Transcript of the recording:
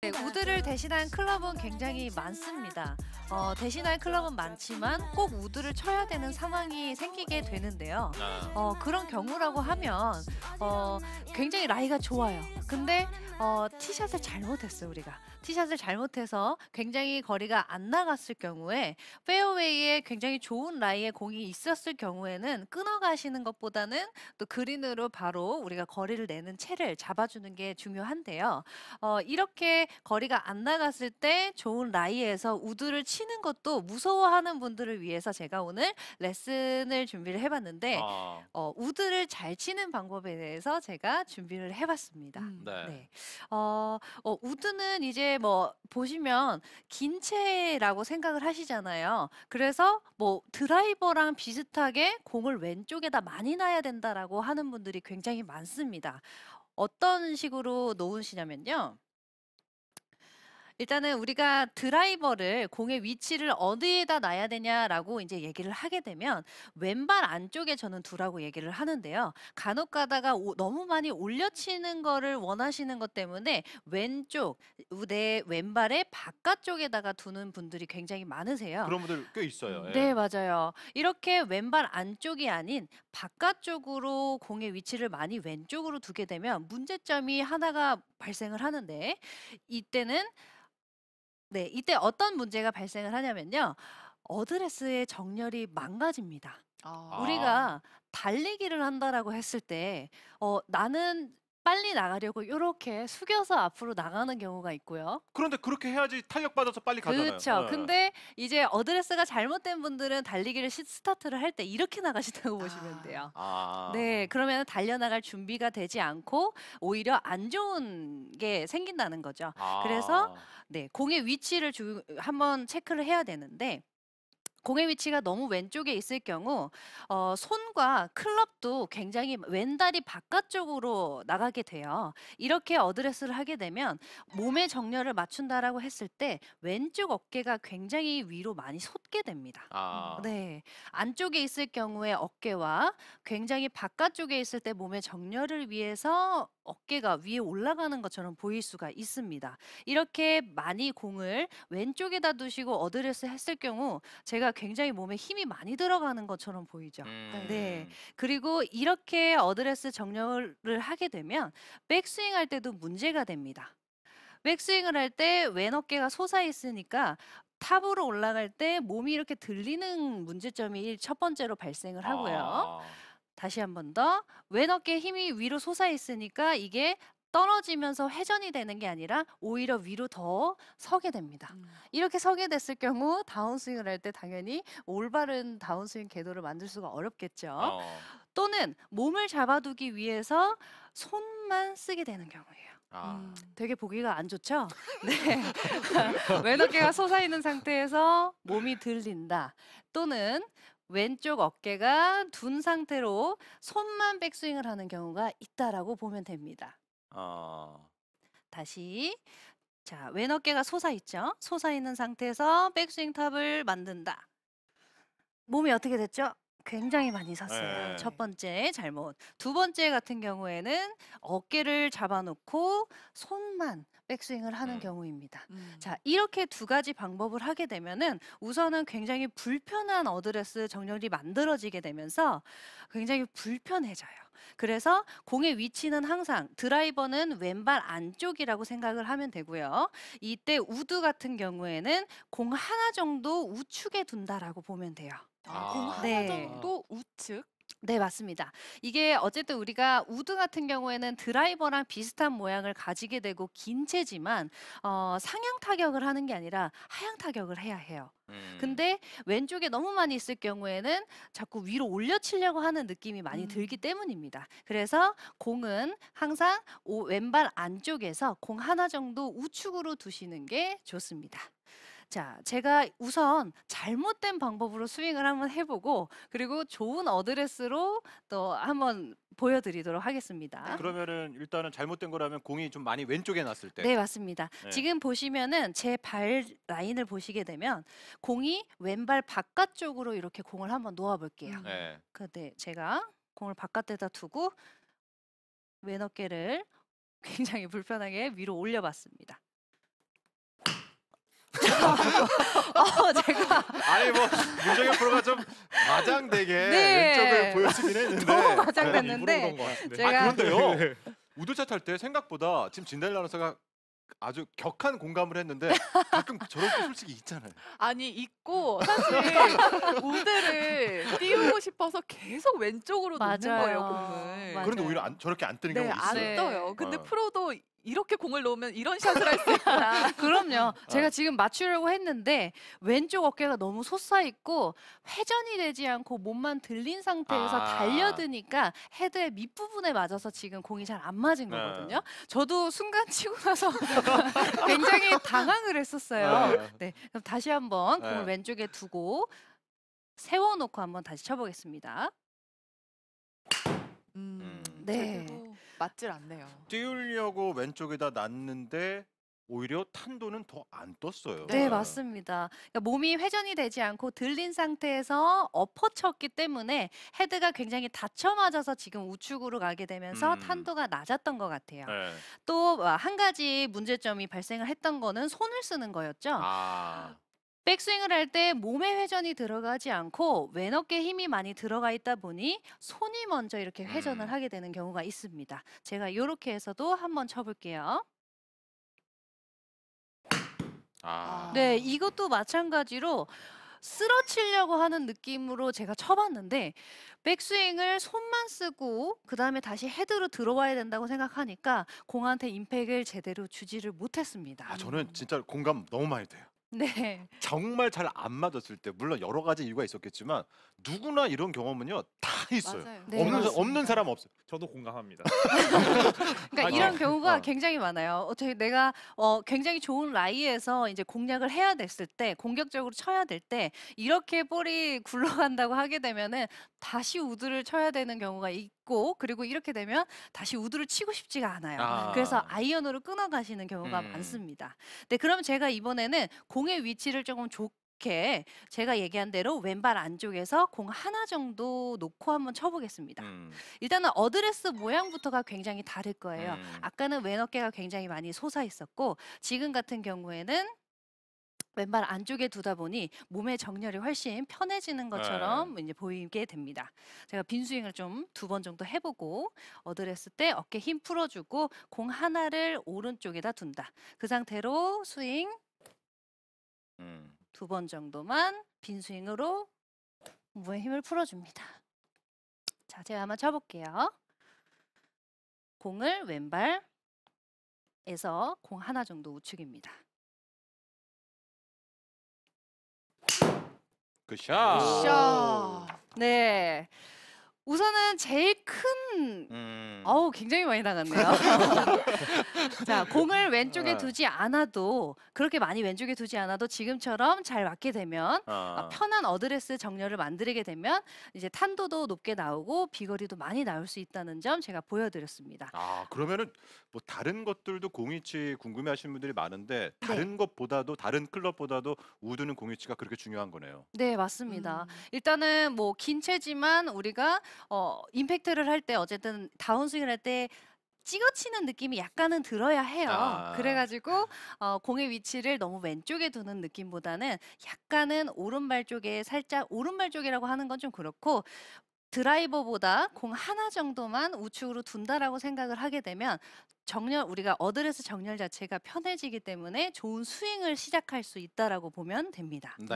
네, 우드를 대신한 클럽은 굉장히 많습니다. 어, 대신할 클럽은 많지만 꼭 우드를 쳐야 되는 상황이 생기게 되는데요. 아. 어, 그런 경우라고 하면 어, 굉장히 라이가 좋아요. 근데 어, 티샷을 잘못했어 요 우리가. 티샷을 잘못해서 굉장히 거리가 안 나갔을 경우에 페어웨이에 굉장히 좋은 라이에 공이 있었을 경우에는 끊어가시는 것보다는 또 그린으로 바로 우리가 거리를 내는 채를 잡아주는 게 중요한데요. 어, 이렇게 거리가 안 나갔을 때 좋은 라이에서 우드를 치는 것도 무서워하는 분들을 위해서 제가 오늘 레슨을 준비를 해봤는데 아. 어, 우드를 잘 치는 방법에 대해서 제가 준비를 해봤습니다. 음. 네. 네. 어, 어, 우드는 이제 뭐 보시면 긴 채라고 생각을 하시잖아요. 그래서 뭐 드라이버랑 비슷하게 공을 왼쪽에다 많이 놔야 된다라고 하는 분들이 굉장히 많습니다. 어떤 식으로 놓으시냐면요. 일단은 우리가 드라이버를 공의 위치를 어디에다 놔야 되냐라고 이제 얘기를 하게 되면 왼발 안쪽에 저는 두라고 얘기를 하는데요. 간혹 가다가 오, 너무 많이 올려치는 거를 원하시는 것 때문에 왼쪽 내 왼발의 바깥쪽에다가 두는 분들이 굉장히 많으세요. 그런 분들 꽤 있어요. 예. 네, 맞아요. 이렇게 왼발 안쪽이 아닌 바깥쪽으로 공의 위치를 많이 왼쪽으로 두게 되면 문제점이 하나가 발생을 하는데 이때는 네, 이때 어떤 문제가 발생을 하냐면요. 어드레스의 정렬이 망가집니다. 아. 우리가 달리기를 한다라고 했을 때, 어, 나는 빨리 나가려고 이렇게 숙여서 앞으로 나가는 경우가 있고요. 그런데 그렇게 해야지 탄력 받아서 빨리 가잖아요. 그렇죠. 네. 근데 이제 어드레스가 잘못된 분들은 달리기를 스타트를 할 때 이렇게 나가신다고 아. 보시면 돼요. 아. 네, 그러면 달려나갈 준비가 되지 않고 오히려 안 좋은 게 생긴다는 거죠. 아. 그래서 네, 공의 위치를 주, 한번 체크를 해야 되는데 공의 위치가 너무 왼쪽에 있을 경우 어, 손과 클럽도 굉장히 왼다리 바깥쪽으로 나가게 돼요. 이렇게 어드레스를 하게 되면 몸의 정렬을 맞춘다라고 했을 때 왼쪽 어깨가 굉장히 위로 많이 솟게 됩니다. 아. 음, 네, 안쪽에 있을 경우에 어깨와 굉장히 바깥쪽에 있을 때 몸의 정렬을 위해서 어깨가 위에 올라가는 것처럼 보일 수가 있습니다. 이렇게 많이 공을 왼쪽에다 두시고 어드레스 했을 경우 제가 자세가 굉장히 몸에 힘이 많이 들어가는 것처럼 보이죠. 네. 음. 네. 그리고 이렇게 어드레스 정렬을 하게 되면 백스윙 할 때도 문제가 됩니다. 백스윙을 할 때 왼 어깨가 솟아 있으니까 탑으로 올라갈 때 몸이 이렇게 들리는 문제점이 첫 번째로 발생을 하고요. 아. 다시 한번 더. 왼 어깨 힘이 위로 솟아 있으니까 이게 떨어지면서 회전이 되는 게 아니라 오히려 위로 더 서게 됩니다. 음. 이렇게 서게 됐을 경우 다운스윙을 할 때 당연히 올바른 다운스윙 궤도를 만들 수가 어렵겠죠. 어. 또는 몸을 잡아두기 위해서 손만 쓰게 되는 경우예요. 아. 음, 되게 보기가 안 좋죠? 네. 왼어깨가 솟아있는 상태에서 몸이 들린다. 또는 왼쪽 어깨가 둔 상태로 손만 백스윙을 하는 경우가 있다라고 보면 됩니다. 어. 다시 자, 왼어깨가 솟아 있죠? 솟아 있는 상태에서 백스윙 탑을 만든다. 몸이 어떻게 됐죠? 굉장히 많이 샀어요. 네. 첫 번째 잘못. 두 번째 같은 경우에는 어깨를 잡아놓고 손만 백스윙을 하는 음. 경우입니다. 음. 자, 이렇게 두 가지 방법을 하게 되면은 우선은 굉장히 불편한 어드레스 정렬이 만들어지게 되면서 굉장히 불편해져요. 그래서 공의 위치는 항상 드라이버는 왼발 안쪽이라고 생각을 하면 되고요. 이때 우드 같은 경우에는 공 하나 정도 우측에 둔다라고 보면 돼요. 아, 공 아. 하나 네. 정도 우측. 네, 맞습니다. 이게 어쨌든 우리가 우드 같은 경우에는 드라이버랑 비슷한 모양을 가지게 되고 긴 채지만 어, 상향 타격을 하는 게 아니라 하향 타격을 해야 해요. 음. 근데 왼쪽에 너무 많이 있을 경우에는 자꾸 위로 올려치려고 하는 느낌이 많이 음. 들기 때문입니다. 그래서 공은 항상 오, 왼발 안쪽에서 공 하나 정도 우측으로 두시는 게 좋습니다. 자, 제가 우선 잘못된 방법으로 스윙을 한번 해보고 그리고 좋은 어드레스로 또 한번 보여드리도록 하겠습니다. 네, 그러면은 일단은 잘못된 거라면 공이 좀 많이 왼쪽에 났을 때. 네, 맞습니다. 네. 지금 보시면은 제 발 라인을 보시게 되면 공이 왼발 바깥쪽으로 이렇게 공을 한번 놓아볼게요. 음. 네. 근데 그, 네, 제가 공을 바깥에다 두고 왼 어깨를 굉장히 불편하게 위로 올려봤습니다. 어, 제가 아니 뭐 윤정현 프로가 좀 과장되게 네. 왼쪽을 보여주긴 했는데 너무 과장됐는데 일 그런 데 제가- 아 그런데요 네. 우드차 탈 때 생각보다 지금 진달라 나사가 아주 격한 공감을 했는데 가끔 저렇게 솔직히 있잖아요. 아니 있고 사실 네. 우드를 띄우고 싶어서 계속 왼쪽으로 맞아요. 거예요 공을. 그런데 네. 오히려 안- 저렇게 안 뜨는 경우가 안 있어요. 네. 떠요. 근데 어. 프로도 이렇게 공을 놓으면 이런 샷을 할 수 있구나. 그럼요. 아. 제가 지금 맞추려고 했는데 왼쪽 어깨가 너무 솟아 있고 회전이 되지 않고 몸만 들린 상태에서 아. 달려드니까 헤드의 밑부분에 맞아서 지금 공이 잘 안 맞은 네. 거거든요. 저도 순간 치고 나서 굉장히 당황을 했었어요. 네. 네. 그럼 다시 한번 네. 공을 네. 왼쪽에 두고 세워놓고 한번 다시 쳐보겠습니다. 음, 네. 제대로. 맞질 않네요. 띄우려고 왼쪽에다 놨는데 오히려 탄도는 더 안 떴어요. 네, 네, 맞습니다. 그러니까 몸이 회전이 되지 않고 들린 상태에서 엎어쳤기 때문에 헤드가 굉장히 닫혀 맞아서 지금 우측으로 가게 되면서 음. 탄도가 낮았던 것 같아요. 네. 또한 어, 가지 문제점이 발생을 했던 거는 손을 쓰는 거였죠. 아. 백스윙을 할 때 몸의 회전이 들어가지 않고 왼어깨 힘이 많이 들어가 있다 보니 손이 먼저 이렇게 회전을 음. 하게 되는 경우가 있습니다. 제가 이렇게 해서도 한번 쳐볼게요. 아. 네, 이것도 마찬가지로 쓰러치려고 하는 느낌으로 제가 쳐봤는데 백스윙을 손만 쓰고 그 다음에 다시 헤드로 들어와야 된다고 생각하니까 공한테 임팩을 제대로 주지를 못했습니다. 아, 저는 진짜 공감 너무 많이 돼요. 네. 정말 잘 안 맞았을 때 물론 여러 가지 이유가 있었겠지만 누구나 이런 경험은요 다 있어요. 맞아요. 네, 없는 사- 맞습니다. 없는 사람 없어요. 저도 공감합니다. 그러니까 맞아. 이런 경우가 어. 굉장히 많아요. 어떻게 내가 어 굉장히 좋은 라이에서 이제 공략을 해야 됐을 때 공격적으로 쳐야 될 때 이렇게 볼이 굴러간다고 하게 되면은 다시 우드를 쳐야 되는 경우가 있고 그리고 이렇게 되면 다시 우드를 치고 싶지가 않아요. 아. 그래서 아이언으로 끊어가시는 경우가 음. 많습니다. 네, 그럼 제가 이번에는 공의 위치를 조금 좋게 제가 얘기한 대로 왼발 안쪽에서 공 하나 정도 놓고 한번 쳐보겠습니다. 음. 일단은 어드레스 모양부터가 굉장히 다를 거예요. 음. 아까는 왼 어깨가 굉장히 많이 솟아 있었고 지금 같은 경우에는 왼발 안쪽에 두다 보니 몸의 정렬이 훨씬 편해지는 것처럼 네. 이제 보이게 됩니다. 제가 빈 스윙을 좀 두 번 정도 해보고 어드레스 때 어깨 힘 풀어주고 공 하나를 오른쪽에다 둔다. 그 상태로 스윙 음. 두번 정도만 빈 스윙으로 공부의 힘을 풀어줍니다. 자, 제가 한번 쳐볼게요. 공을 왼발에서 공 하나 정도 우측입니다. 굿샷. 굿샷. 네. 우선은 제일 큰 음. 어우 굉장히 많이 나갔네요. 자 공을 왼쪽에 아. 두지 않아도 그렇게 많이 왼쪽에 두지 않아도 지금처럼 잘 맞게 되면 어. 편한 어드레스 정렬을 만들게 되면 이제 탄도도 높게 나오고 비거리도 많이 나올 수 있다는 점 제가 보여드렸습니다. 아 그러면은 뭐 다른 것들도 공위치 궁금해하시는 분들이 많은데 네. 다른 것보다도 다른 클럽보다도 우드는 공위치가 그렇게 중요한 거네요. 네 맞습니다. 음. 일단은 뭐 긴 채지만 우리가 어, 임팩트를 할 때 어쨌든 다운스윙을 할 때 찍어치는 느낌이 약간은 들어야 해요. 아. 그래가지고 어, 공의 위치를 너무 왼쪽에 두는 느낌보다는 약간은 오른발 쪽에 살짝 오른발 쪽이라고 하는 건 좀 그렇고 드라이버보다 공 하나 정도만 우측으로 둔다라고 생각을 하게 되면 정렬 우리가 어드레스 정렬 자체가 편해지기 때문에 좋은 스윙을 시작할 수 있다라고 보면 됩니다. 네.